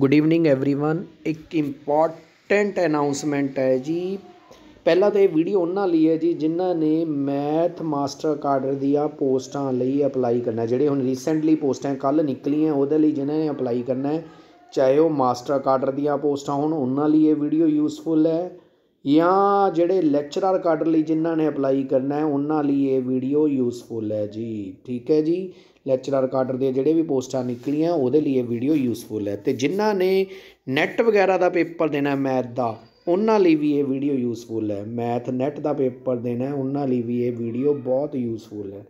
good evening everyone ਇੱਕ important announcement ਹੈ ਜੀ ਪਹਿਲਾ ਤਾਂ ਇਹ ਵੀਡੀਓ ਉਹਨਾਂ ਲਈ ਹੈ ਜੀ ਜਿਨ੍ਹਾਂ ਨੇ ਮੈਥ ਮਾਸਟਰ ਕਾਡਰ ਦੀਆਂ ਪੋਸਟਾਂ ਲਈ ਅਪਲਾਈ ਕਰਨਾ ਜਿਹੜੇ ਹੁਣ ਰੀਸੈਂਟਲੀ ਪੋਸਟਾਂ ਕੱਲ ਨਿਕਲੀਆਂ ਉਹਦੇ ਲਈ ਜਿਨ੍ਹਾਂ ਨੇ ਅਪਲਾਈ ਕਰਨਾ ਹੈ ਚਾਹੇ ਉਹ ਮਾਸਟਰ ਕਾਡਰ ਦੀਆਂ ਪੋਸਟਾਂ ਹੋਣ ਉਹਨਾਂ ਲਈ ਇਹ ਵੀਡੀਓ ਯੂਸਫੁਲ ਹੈ ਜਾਂ ਜਿਹੜੇ ਲੈਕਚਰਰ ਕਾਡਰ ਲਈ ਜਿਨ੍ਹਾਂ ਨੇ ਅਪਲਾਈ ਕਰਨਾ ਹੈ ਉਹਨਾਂ ਲਈ ਇਹ ਵੀਡੀਓ ਯੂਸਫੁਲ ਹੈ ਜੀ ਠੀਕ ਹੈ ਜੀ ਲੈਕਚਰਰ ਕਾਡਰ ਦੇ ਜਿਹੜੇ ਵੀ ਪੋਸਟਾਂ ਨਿਕਲੀਆਂ ਉਹਦੇ ਲਈ ਇਹ ਵੀਡੀਓ ਯੂਸਫੁਲ ਹੈ ਤੇ ਜਿਨ੍ਹਾਂ ਨੇ ਨੈਟ ਵਗੈਰਾ ਦਾ ਪੇਪਰ ਦੇਣਾ ਮੈਥ ਦਾ ਉਹਨਾਂ ਲਈ ਵੀ ਇਹ ਵੀਡੀਓ ਯੂਸਫੁਲ ਹੈ ਮੈਥ ਨੈਟ ਦਾ ਪੇਪਰ ਦੇਣਾ ਉਹਨਾਂ ਲਈ ਵੀ ਇਹ ਵੀਡੀਓ ਬਹੁਤ ਯੂਸਫੁਲ ਹੈ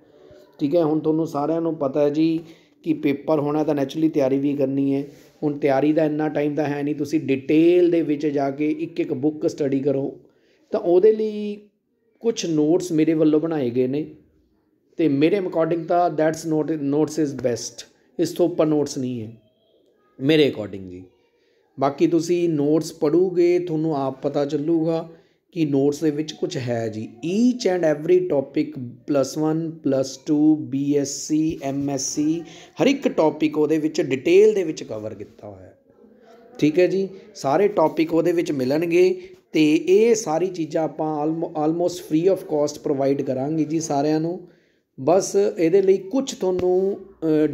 ਠੀਕ ਹੈ ਹੁਣ ਤੁਹਾਨੂੰ ਸਾਰਿਆਂ ਨੂੰ ਪਤਾ ਹੈ ਜੀ ਕਿ ਪੇਪਰ ਹੋਣਾ ਤਾਂ ਨੈਚੁਰਲੀ ਤਿਆਰੀ ਵੀ ਕਰਨੀ ਹੈ ਹੁਣ ਤਿਆਰੀ ਦਾ ਇੰਨਾ ਟਾਈਮ ਤਾਂ ਹੈ ਨਹੀਂ ਤੁਸੀਂ ਡਿਟੇਲ ਦੇ ਵਿੱਚ ਜਾ ਕੇ ਇੱਕ ਇੱਕ ਬੁੱਕ ਸਟੱਡੀ ਕਰੋ ਤਾਂ ਉਹਦੇ ਲਈ ਕੁਝ ਨੋਟਸ ਮੇਰੇ ਵੱਲੋਂ ਬਣਾਏ ਗਏ ਨੇ ਤੇ ਮੇਰੇ ਅਕੋਰਡਿੰਗ ਤਾਂ that's not notes is best ਇਸ ਤੋਂ ਉੱਪਰ ਨੋਟਸ ਨਹੀਂ ਹੈ ਮੇਰੇ ਅਕੋਰਡਿੰਗ ਜੀ ਬਾਕੀ ਤੁਸੀਂ ਨੋਟਸ ਪੜੋਗੇ ਤੁਹਾਨੂੰ ਆਪ ਪਤਾ ਚੱਲੂਗਾ ਕਿ ਨੋਟਸ ਦੇ ਵਿੱਚ ਕੁਝ ਹੈ ਜੀ each and every topic +1 plus +2 S C ਹਰ ਇੱਕ ਟੌਪਿਕ ਉਹਦੇ ਵਿੱਚ ਡਿਟੇਲ ਦੇ ਵਿੱਚ ਕਵਰ ਕੀਤਾ ਹੋਇਆ ਹੈ ਠੀਕ ਹੈ ਜੀ ਸਾਰੇ ਟੌਪਿਕ ਉਹਦੇ ਵਿੱਚ ਮਿਲਣਗੇ ਤੇ ਇਹ ਸਾਰੀ ਚੀਜ਼ਾਂ ਆਪਾਂ almost free of cost provide ਕਰਾਂਗੇ ਜੀ ਸਾਰਿਆਂ ਨੂੰ ਬਸ ਇਹਦੇ ਲਈ ਕੁਝ ਤੁਹਾਨੂੰ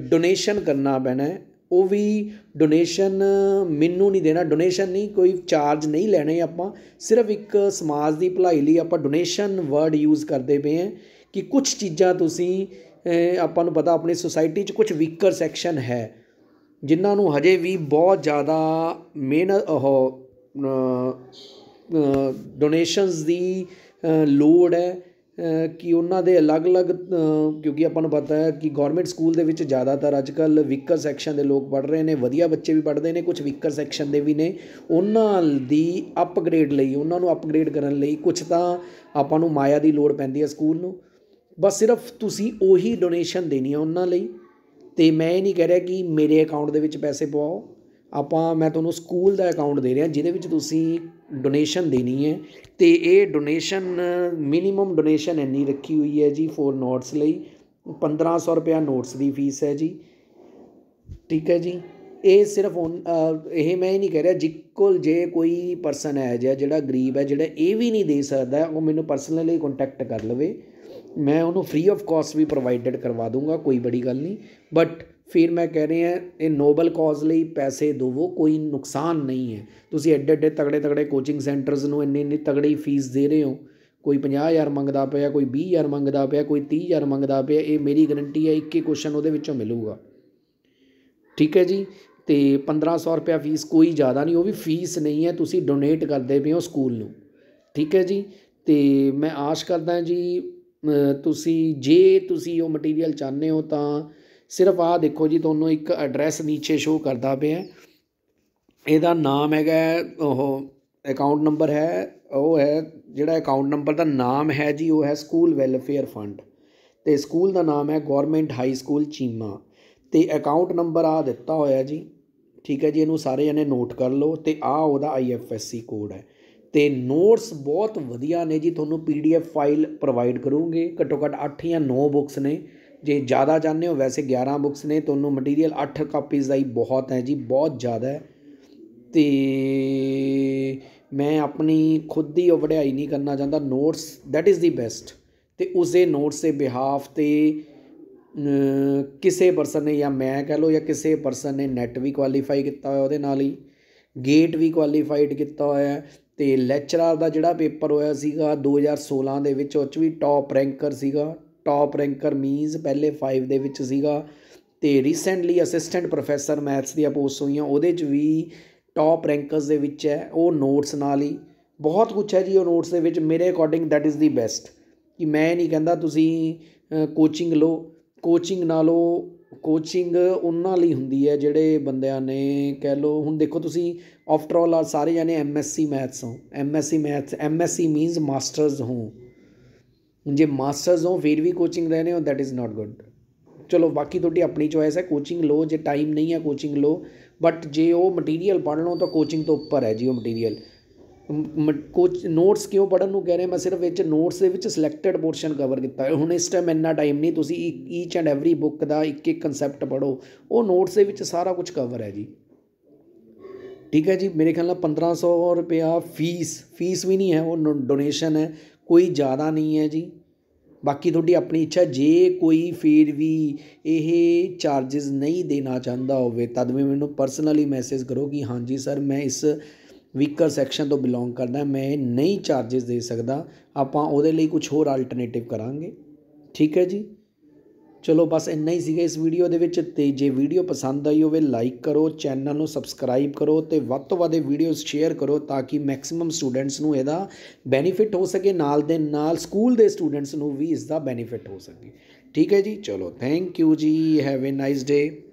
ਡੋਨੇਸ਼ਨ ਕਰਨਾ ਪੈਣਾ ਉਹ ਵੀ ਡੋਨੇਸ਼ਨ ਮੈਨੂੰ ਨਹੀਂ ਦੇਣਾ ਡੋਨੇਸ਼ਨ ਨਹੀਂ ਕੋਈ ਚਾਰਜ ਨਹੀਂ ਲੈਣੇ ਆਪਾਂ ਸਿਰਫ ਇੱਕ ਸਮਾਜ ਦੀ ਭਲਾਈ ਲਈ ਆਪਾਂ ਡੋਨੇਸ਼ਨ ਵਰਡ ਯੂਜ਼ ਕਰਦੇ ਪਏ ਹਾਂ ਕਿ ਕੁਝ ਚੀਜ਼ਾਂ ਤੁਸੀਂ ਆਪਾਂ ਨੂੰ ਪਤਾ ਆਪਣੀ ਸੋਸਾਇਟੀ 'ਚ ਕੁਝ ਵੀਕਰ ਸੈਕਸ਼ਨ ਹੈ ਜਿਨ੍ਹਾਂ ਨੂੰ ਹਜੇ ਵੀ ਬਹੁਤ ਜ਼ਿਆਦਾ ਮਿਹਨਤ ਉਹ ਡੋਨੇਸ਼ਨਸ ਦੀ ਲੋੜ ਹੈ ਕਿ ਉਹਨਾਂ ਦੇ ਅਲੱਗ-ਅਲੱਗ ਕਿਉਂਕਿ ਆਪਾਂ ਨੂੰ ਪਤਾ ਹੈ ਕਿ ਗਵਰਨਮੈਂਟ ਸਕੂਲ ਦੇ ਵਿੱਚ ਜ਼ਿਆਦਾਤਰ ਅੱਜ ਵਿਕਰ ਸੈਕਸ਼ਨ ਦੇ ਲੋਕ ਪੜ ਰਹੇ ਨੇ ਵਧੀਆ ਬੱਚੇ ਵੀ ਪੜਦੇ ਨੇ ਕੁਝ ਵਿਕਰ ਸੈਕਸ਼ਨ ਦੇ ਵੀ ਨੇ ਉਹਨਾਂ ਦੀ ਅਪਗ੍ਰੇਡ ਲਈ ਉਹਨਾਂ ਨੂੰ ਅਪਗ੍ਰੇਡ ਕਰਨ ਲਈ ਕੁਝ ਤਾਂ ਆਪਾਂ ਨੂੰ ਮਾਇਆ ਦੀ ਲੋੜ ਪੈਂਦੀ ਹੈ ਸਕੂਲ ਨੂੰ ਬਸ ਸਿਰਫ ਤੁਸੀਂ ਉਹੀ ਡੋਨੇਸ਼ਨ ਦੇਣੀ ਹੈ ਉਹਨਾਂ ਲਈ ਤੇ ਮੈਂ ਇਹ ਨਹੀਂ ਕਹਿ ਰਿਹਾ ਕਿ ਮੇਰੇ ਅਕਾਊਂਟ ਦੇ ਵਿੱਚ ਪੈਸੇ ਪਵਾਓ ਆਪਾਂ ਮੈਂ ਤੁਹਾਨੂੰ ਸਕੂਲ ਦਾ ਅਕਾਊਂਟ ਦੇ ਰਿਹਾ ਜਿਹਦੇ ਵਿੱਚ ਤੁਸੀਂ ਡੋਨੇਸ਼ਨ ਦੇਣੀ ਹੈ ਤੇ ਇਹ ਡੋਨੇਸ਼ਨ ਮਿਨੀਮਮ ਡੋਨੇਸ਼ਨ ਇੰਨੀ ਰੱਖੀ ਹੋਈ ਹੈ ਜੀ ਫੋਰ ਨੋਟਸ ਲਈ 1500 ਰੁਪਏ ਨੋਟਸ ਦੀ ਫੀਸ ਹੈ ਜੀ ਠੀਕ ਹੈ ਜੀ ਇਹ ਸਿਰਫ ਇਹ ਮੈਂ ਹੀ ਨਹੀਂ ਕਹਿ ਰਿਹਾ ਜਿੱਕੋਲ ਜੇ ਕੋਈ ਪਰਸਨ ਹੈ ਜਿਹੜਾ ਗਰੀਬ ਹੈ ਜਿਹੜਾ ਇਹ ਵੀ ਨਹੀਂ ਦੇ ਸਕਦਾ ਉਹ ਮੈਨੂੰ ਪਰਸਨਲੀ ਕੰਟੈਕਟ ਕਰ ਲਵੇ ਮੈਂ ਉਹਨੂੰ ਫ੍ਰੀ ਆਫ ਕਾਸਟ ਵੀ ਪ੍ਰੋਵਾਈਡਡ ਕਰਵਾ ਦੂੰਗਾ ਕੋਈ ਬੜੀ ਗੱਲ ਨਹੀਂ ਬਟ ਫਿਰ ਮੈਂ ਕਹਿ ਰਿਹਾ ਇਹ ਨੋਬਲ ਕਾਜ਼ ਲਈ ਪੈਸੇ ਦੇਵੋ ਕੋਈ ਨੁਕਸਾਨ ਨਹੀਂ ਹੈ ਤੁਸੀਂ ਐਡੇ ਐਡੇ ਤਗੜੇ ਤਗੜੇ ਕੋਚਿੰਗ ਸੈਂਟਰਸ ਨੂੰ ਇੰਨੇ ਇੰਨੇ ਤਗੜੀ ਫੀਸ ਦੇ ਰਹੇ ਹੋ ਕੋਈ 50000 ਮੰਗਦਾ ਪਿਆ ਕੋਈ 20000 ਮੰਗਦਾ ਪਿਆ ਕੋਈ 30000 ਮੰਗਦਾ ਪਿਆ ਇਹ ਮੇਰੀ ਗਰੰਟੀ ਹੈ ਇੱਕ ਹੀ ਕੁਐਸਚਨ ਉਹਦੇ ਵਿੱਚੋਂ ਮਿਲੂਗਾ ਠੀਕ ਹੈ ਜੀ ਤੇ 1500 ਰੁਪਿਆ ਫੀਸ ਕੋਈ ਜ਼ਿਆਦਾ ਨਹੀਂ ਉਹ ਵੀ ਫੀਸ ਨਹੀਂ ਹੈ ਤੁਸੀਂ ਡੋਨੇਟ ਕਰਦੇ ਪਏ ਹੋ ਸਕੂਲ ਨੂੰ ਠੀਕ ਹੈ ਜੀ ਤੇ ਮੈਂ ਆਸ਼ ਕਰਦਾ ਜੀ ਤੁਸੀਂ ਜੇ ਤੁਸੀਂ ਉਹ ਮਟੀਰੀਅਲ ਚਾਹੁੰਦੇ ਹੋ ਤਾਂ ਸਿਰਫ ਆ ਦੇਖੋ ਜੀ ਤੁਹਾਨੂੰ ਇੱਕ ਐਡਰੈਸ ਨੀਚੇ ਸ਼ੋ ਕਰਦਾ ਪਿਆ ਇਹਦਾ ਨਾਮ ਹੈਗਾ ਉਹ ਅਕਾਊਂਟ ਨੰਬਰ ਹੈ ਉਹ ਹੈ ਜਿਹੜਾ ਅਕਾਊਂਟ ਨੰਬਰ ਦਾ ਨਾਮ ਹੈ ਜੀ ਉਹ ਹੈ ਸਕੂਲ ਵੈਲਫੇਅਰ ਫੰਡ ਤੇ ਸਕੂਲ ਦਾ ਨਾਮ ਹੈ ਗਵਰਨਮੈਂਟ ਹਾਈ ਸਕੂਲ ਚੀਮਾ ਤੇ ਅਕਾਊਂਟ ਨੰਬਰ ਆ ਦਿੱਤਾ ਹੋਇਆ ਜੀ ਠੀਕ ਹੈ ਜੀ ਇਹਨੂੰ ਸਾਰੇ ਜਣੇ ਨੋਟ ਕਰ ਲਓ ਤੇ ਆ ਉਹਦਾ ਆਈਐਫਐਸਸੀ ਕੋਡ ਹੈ ਤੇ ਨੋਟਸ ਬਹੁਤ ਵਧੀਆ ਨੇ ਜੀ ਤੁਹਾਨੂੰ ਪੀਡੀਐਫ ਫਾਈਲ ਪ੍ਰੋਵਾਈਡ ਕਰੂੰਗੇ ਘੱਟੋ ਘੱਟ 8 ਜਾਂ 9 ਬੁక్స్ ਨੇ ਜੇ ਜ਼ਿਆਦਾ ਜਾਣਦੇ ਹੋ ਵੈਸੇ 11 ਬੁੱਕਸ ਨੇ ਤੁਹਾਨੂੰ ਮਟੀਰੀਅਲ 8 ਕਾਪੀਜ਼ ਦਾ ਹੀ ਬਹੁਤ ਹੈ ਜੀ ਬਹੁਤ ਜ਼ਿਆਦਾ ਤੇ ਮੈਂ ਆਪਣੀ ਖੁਦ ਦੀ ਵਧਾਈ ਨਹੀਂ ਕਰਨਾ ਚਾਹੁੰਦਾ notes that is the best ਤੇ ਉਸੇ ਨੋਟਸ ਦੇ ਬਿਹਾਫ ਤੇ ਕਿਸੇ ਪਰਸਨ ਨੇ ਜਾਂ ਮੈਂ ਕਹ ਲਓ ਜਾਂ ਕਿਸੇ ਪਰਸਨ ਨੇ ਨੈਟ ਵੀ ਕੁਆਲੀਫਾਈ ਕੀਤਾ ਹੋਇਆ ਉਹਦੇ ਨਾਲ ਹੀ ਗੇਟ ਵੀ ਕੁਆਲੀਫਾਈਡ ਕੀਤਾ ਹੋਇਆ ਤੇ ਲੈਕਚਰਰ ਦਾ ਜਿਹੜਾ ਪੇਪਰ ਹੋਇਆ ਸੀਗਾ 2016 ਦੇ ਵਿੱਚ ਉਹ ਚ ਵੀ ਟੌਪ ਰੈਂਕਰ ਸੀਗਾ ਟਾਪ ਰੈਂਕਰ ਮੀਨਸ ਪਹਿਲੇ 5 ਦੇ ਵਿੱਚ ਸੀਗਾ ਤੇ ਰੀਸੈਂਟਲੀ ਅਸਿਸਟੈਂਟ ਪ੍ਰੋਫੈਸਰ ਮੈਥਸ ਦੀਆਂ ਪੋਸਟ ਹੋਈਆਂ ਉਹਦੇ 'ਚ ਵੀ ਟਾਪ ਰੈਂਕਰਸ ਦੇ ਵਿੱਚ ਹੈ ਉਹ ਨੋਟਸ ਨਾਲ ਹੀ ਬਹੁਤ ਕੁਝ ਹੈ ਜੀ ਉਹ ਨੋਟਸ ਦੇ ਵਿੱਚ ਮੇਰੇ according that is the best ਕਿ ਮੈਂ ਨਹੀਂ ਕਹਿੰਦਾ ਤੁਸੀਂ ਕੋਚਿੰਗ ਲਓ ਕੋਚਿੰਗ ਨਾ ਲਓ ਕੋਚਿੰਗ ਉਹਨਾਂ ਲਈ ਹੁੰਦੀ ਹੈ ਜਿਹੜੇ ਬੰਦਿਆਂ ਨੇ ਕਹਿ ਲਓ ਹੁਣ ਦੇਖੋ ਤੁਸੀਂ ਆਫਟਰ ਆਲ ਸਾਰੇ ਜਾਨੇ ਐਮਐਸਸੀ ਮੈਥਸ ਹੋ MSc maths MSc means masters ਹੋ ਜੇ ਮਾਸਟਰਸ ਹੋ ਫਿਰ ਵੀ ਕੋਚਿੰਗ ਰਹੇ ਹੋ ਦੈਟ ਇਜ਼ ਨਾਟ ਗੁੱਡ ਚਲੋ ਬਾਕੀ ਤੁਹਾਡੀ ਆਪਣੀ ਚੋਇਸ ਹੈ ਕੋਚਿੰਗ ਲੋ ਜੇ ਟਾਈਮ ਨਹੀਂ ਹੈ ਕੋਚਿੰਗ ਲੋ ਬਟ ਜੇ ਉਹ ਮਟੀਰੀਅਲ ਪੜਨ ਲਓ ਤਾਂ ਕੋਚਿੰਗ ਤੋਂ ਉੱਪਰ ਹੈ ਜੀ ਉਹ ਮਟੀਰੀਅਲ ਕੋਚ ਨੋਟਸ ਕਿਉਂ ਪੜਨ ਨੂੰ ਕਹਿ ਰਹੇ ਮੈਂ ਸਿਰਫ ਵਿੱਚ ਨੋਟਸ ਦੇ ਵਿੱਚ ਸਿਲੈਕਟਡ ਪੋਰਸ਼ਨ ਕਵਰ ਕੀਤਾ ਹੈ ਹੁਣ ਇਸ ਟਾਈਮ ਇੰਨਾ ਟਾਈਮ ਨਹੀਂ ਤੁਸੀਂ ਈਚ ਐਂਡ ਐਵਰੀ ਬੁੱਕ ਦਾ ਇੱਕ ਇੱਕ ਕਨਸੈਪਟ ਪੜੋ ਉਹ ਨੋਟਸ ਦੇ ਵਿੱਚ ਸਾਰਾ ਕੁਝ ਕਵਰ ਹੈ ਜੀ ਠੀਕ ਹੈ ਜੀ ਮੇਰੇ ਖਿਆਲ ਨਾਲ 1500 ਰੁਪਿਆ ਫੀਸ ਫੀਸ ਵੀ ਨਹੀਂ ਹੈ ਉਹ ਡੋਨੇਸ਼ਨ ਹੈ ਕੋਈ ਜ਼ਿਆਦਾ ਨਹੀਂ ਹੈ ਜੀ ਬਾਕੀ ਤੁਹਾਡੀ ਆਪਣੀ ਇੱਛਾ ਜੇ ਕੋਈ ਫਿਰ ਵੀ ਇਹ ਚਾਰजेस ਨਹੀਂ ਦੇਣਾ ਚਾਹੁੰਦਾ ਹੋਵੇ ਤਦ ਵੀ ਮੈਨੂੰ ਪਰਸਨਲੀ ਮੈਸੇਜ ਕਰੋ ਕਿ ਹਾਂਜੀ ਸਰ ਮੈਂ ਇਸ ਵੀਕਰ ਸੈਕਸ਼ਨ ਤੋਂ ਬਿਲੋਂਗ ਕਰਦਾ ਮੈਂ ਨਹੀਂ ਚਾਰजेस ਦੇ ਸਕਦਾ ਆਪਾਂ ਉਹਦੇ ਲਈ ਕੁਝ ਹੋਰ ਆਲਟਰਨੇਟਿਵ ਕਰਾਂਗੇ ਠੀਕ ਹੈ ਜੀ ਚਲੋ ਬਸ ਇੰਨਾ ਹੀ ਸੀਗਾ ਇਸ ਵੀਡੀਓ ਦੇ ਵਿੱਚ ਤੇ ਜੇ ਵੀਡੀਓ ਪਸੰਦ ਆਈ ਹੋਵੇ ਲਾਈਕ ਕਰੋ ਚੈਨਲ ਨੂੰ ਸਬਸਕ੍ਰਾਈਬ ਕਰੋ ਤੇ ਵੱਧ ਤੋਂ ਵੱਧ ਵੀਡੀਓਜ਼ ਸ਼ੇਅਰ ਕਰੋ ਤਾਂ ਕਿ ਮੈਕਸਿਮਮ ਸਟੂਡੈਂਟਸ ਨੂੰ ਇਹਦਾ ਬੈਨੀਫਿਟ ਹੋ ਸਕੇ ਨਾਲ ਦੇ ਨਾਲ ਸਕੂਲ ਦੇ ਸਟੂਡੈਂਟਸ ਨੂੰ ਵੀ ਇਸ ਦਾ ਬੈਨੀਫਿਟ ਹੋ ਸਕੇ ਠੀਕ ਹੈ ਜੀ ਚਲੋ ਥੈਂਕ ਯੂ ਜੀ ਹੈਵ ਅ ਨਾਈਸ ਡੇ